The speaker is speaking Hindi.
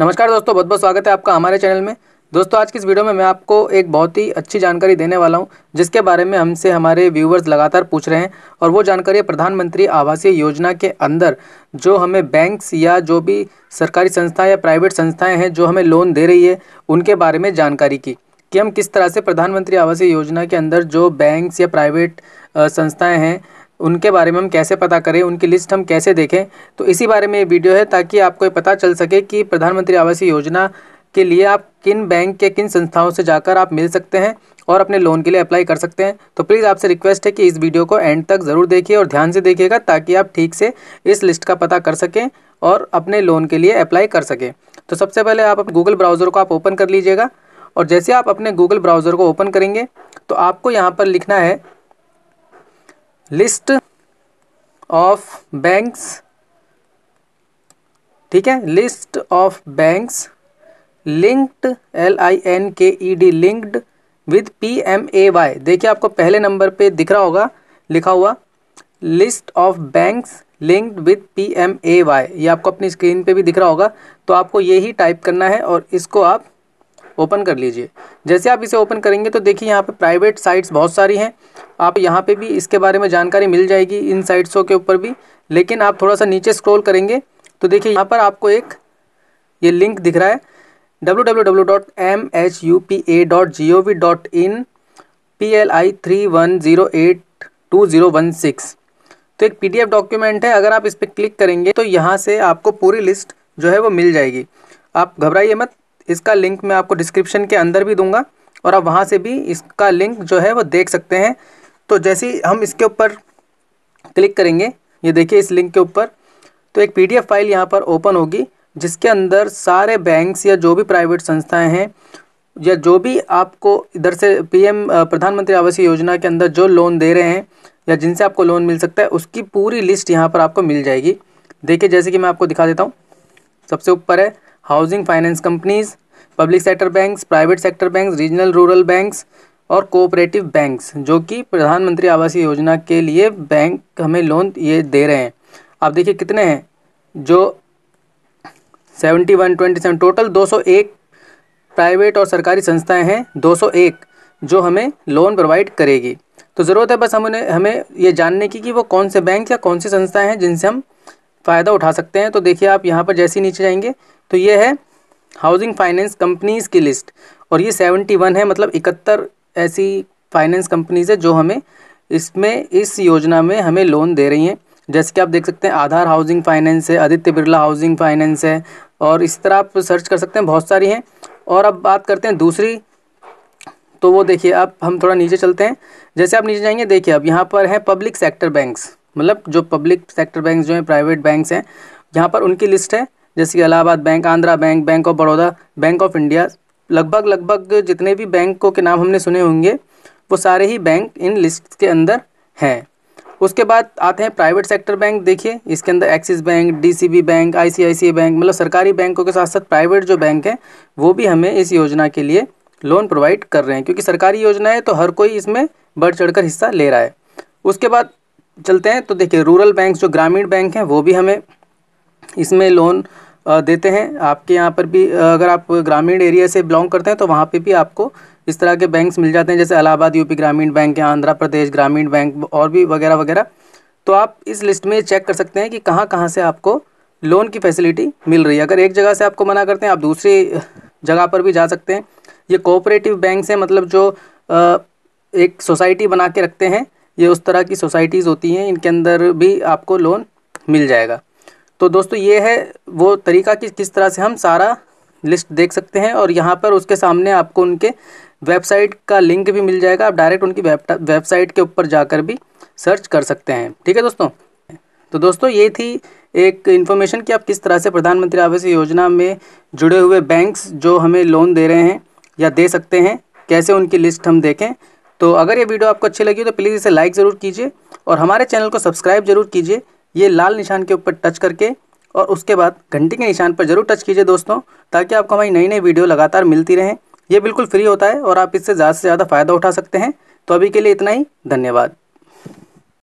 नमस्कार दोस्तों बहुत बहुत स्वागत है आपका हमारे चैनल में दोस्तों आज की इस वीडियो में मैं आपको एक बहुत ही अच्छी जानकारी देने वाला हूं जिसके बारे में हमसे हमारे व्यूवर्स लगातार पूछ रहे हैं और वो जानकारी प्रधानमंत्री आवासीय योजना के अंदर जो हमें बैंक्स या जो भी सरकारी संस्थाएं या प्राइवेट संस्थाएं हैं जो हमें लोन दे रही है उनके बारे में जानकारी की कि हम किस तरह से प्रधानमंत्री आवासीय योजना के अंदर जो बैंक्स या प्राइवेट संस्थाएँ हैं उनके बारे में हम कैसे पता करें उनकी लिस्ट हम कैसे देखें तो इसी बारे में ये वीडियो है ताकि आपको ये पता चल सके कि प्रधानमंत्री आवास योजना के लिए आप किन बैंक के किन संस्थाओं से जाकर आप मिल सकते हैं और अपने लोन के लिए अप्लाई कर सकते हैं तो प्लीज़ आपसे रिक्वेस्ट है कि इस वीडियो को एंड तक ज़रूर देखिए और ध्यान से देखिएगा ताकि आप ठीक से इस लिस्ट का पता कर सकें और अपने लोन के लिए अप्लाई कर सकें तो सबसे पहले आप गूगल ब्राउज़र को आप ओपन कर लीजिएगा और जैसे आप अपने गूगल ब्राउज़र को ओपन करेंगे तो आपको यहाँ पर लिखना है लिस्ट ऑफ बैंक्स ठीक है list of banks linked L I N K E D linked with P M A Y देखिए आपको पहले नंबर पे दिख रहा होगा लिखा हुआ list of banks linked with P M A Y ये आपको अपनी स्क्रीन पे भी दिख रहा होगा तो आपको ये ही टाइप करना है और इसको आप ओपन कर लीजिए जैसे आप इसे ओपन करेंगे तो देखिए यहाँ पे प्राइवेट साइट्स बहुत सारी हैं आप यहाँ पे भी इसके बारे में जानकारी मिल जाएगी इन साइट्सों के ऊपर भी लेकिन आप थोड़ा सा नीचे स्क्रॉल करेंगे तो देखिए यहाँ पर आपको एक ये लिंक दिख रहा है www.mhupa.gov.in PLI31082016 तो एक पीडीएफ डॉक्यूमेंट है अगर आप इस पर क्लिक करेंगे तो यहाँ से आपको पूरी लिस्ट जो है वो मिल जाएगी आप घबराइए मत इसका लिंक मैं आपको डिस्क्रिप्शन के अंदर भी दूंगा और आप वहाँ से भी इसका लिंक जो है वो देख सकते हैं तो जैसे ही हम इसके ऊपर क्लिक करेंगे ये देखिए इस लिंक के ऊपर तो एक पीडीएफ फाइल यहाँ पर ओपन होगी जिसके अंदर सारे बैंक्स या जो भी प्राइवेट संस्थाएं हैं या जो भी आपको इधर से पीएम प्रधानमंत्री आवासीय योजना के अंदर जो लोन दे रहे हैं या जिनसे आपको लोन मिल सकता है उसकी पूरी लिस्ट यहाँ पर आपको मिल जाएगी देखिए जैसे कि मैं आपको दिखा देता हूँ सबसे ऊपर है housing finance companies public sector banks private sector banks regional rural banks और कोऑपरेटिव बैंक्स जो कि प्रधानमंत्री आवास योजना के लिए बैंक हमें लोन ये दे रहे हैं आप देखिए कितने हैं जो seventy one twenty seven total दो सौ एक प्राइवेट और सरकारी संस्थाएं हैं दो सौ एक जो हमें लोन प्रोवाइड करेगी तो ज़रूरत है बस हम उन्हें हमें ये जानने की कि वो कौन से बैंक या कौन सी संस्थाएं हैं जिनसे हम फ़ायदा उठा सकते हैं तो देखिए आप यहाँ पर जैसे ही नीचे जाएंगे तो ये है हाउसिंग फाइनेंस कंपनीज़ की लिस्ट और ये सेवेंटी वन है मतलब इकहत्तर ऐसी फाइनेंस कंपनीज़ है जो हमें इसमें इस योजना में हमें लोन दे रही हैं जैसे कि आप देख सकते हैं आधार हाउसिंग फाइनेंस है आदित्य बिरला हाउसिंग फाइनेंस है और इस तरह आप सर्च कर सकते हैं बहुत सारी हैं और अब बात करते हैं दूसरी तो वो देखिए अब हम थोड़ा नीचे चलते हैं जैसे आप नीचे जाएंगे देखिए अब यहाँ पर है पब्लिक सेक्टर बैंक्स मतलब जो पब्लिक सेक्टर बैंक जो हैं प्राइवेट बैंक्स हैं यहाँ पर उनकी लिस्ट है जैसे कि Allahabad bank Andhra bank bank of Baroda bank of India लगभग लगभग जितने भी बैंकों के नाम हमने सुने होंगे वो सारे ही बैंक इन लिस्ट के अंदर हैं उसके बाद आते हैं प्राइवेट सेक्टर बैंक देखिए इसके अंदर Axis bank DCB bank ICICI bank मतलब सरकारी बैंकों के साथ साथ प्राइवेट जो बैंक हैं वो भी हमें इस योजना के लिए लोन प्रोवाइड कर रहे हैं क्योंकि सरकारी योजना है तो हर कोई इसमें बढ़ चढ़ हिस्सा ले रहा है उसके बाद चलते हैं तो देखिए रूरल बैंक जो ग्रामीण बैंक हैं वो भी हमें इसमें लोन देते हैं आपके यहाँ पर भी अगर आप ग्रामीण एरिया से बिलोंग करते हैं तो वहाँ पे भी आपको इस तरह के बैंक्स मिल जाते हैं जैसे अलाहाबाद यूपी ग्रामीण बैंक या आंध्र प्रदेश ग्रामीण बैंक और भी वगैरह वगैरह तो आप इस लिस्ट में चेक कर सकते हैं कि कहाँ कहाँ से आपको लोन की फैसिलिटी मिल रही है अगर एक जगह से आपको मना करते हैं आप दूसरी जगह पर भी जा सकते हैं ये कोऑपरेटिव बैंक हैं मतलब जो एक सोसाइटी बना के रखते हैं ये उस तरह की सोसाइटीज़ होती हैं इनके अंदर भी आपको लोन मिल जाएगा तो दोस्तों ये है वो तरीका कि किस तरह से हम सारा लिस्ट देख सकते हैं और यहाँ पर उसके सामने आपको उनके वेबसाइट का लिंक भी मिल जाएगा आप डायरेक्ट उनकी वेबसाइट के ऊपर जाकर भी सर्च कर सकते हैं ठीक है दोस्तों तो दोस्तों ये थी एक इन्फॉर्मेशन कि आप किस तरह से प्रधानमंत्री आवास योजना में जुड़े हुए बैंक्स जो हमें लोन दे रहे हैं या दे सकते हैं कैसे उनकी लिस्ट हम देखें तो अगर ये वीडियो आपको अच्छी लगी तो प्लीज़ इसे लाइक ज़रूर कीजिए और हमारे चैनल को सब्सक्राइब जरूर कीजिए ये लाल निशान के ऊपर टच करके और उसके बाद घंटी के निशान पर ज़रूर टच कीजिए दोस्तों ताकि आपको हमारी नई नई वीडियो लगातार मिलती रहें ये बिल्कुल फ्री होता है और आप इससे ज़्यादा से ज़्यादा फ़ायदा उठा सकते हैं तो अभी के लिए इतना ही धन्यवाद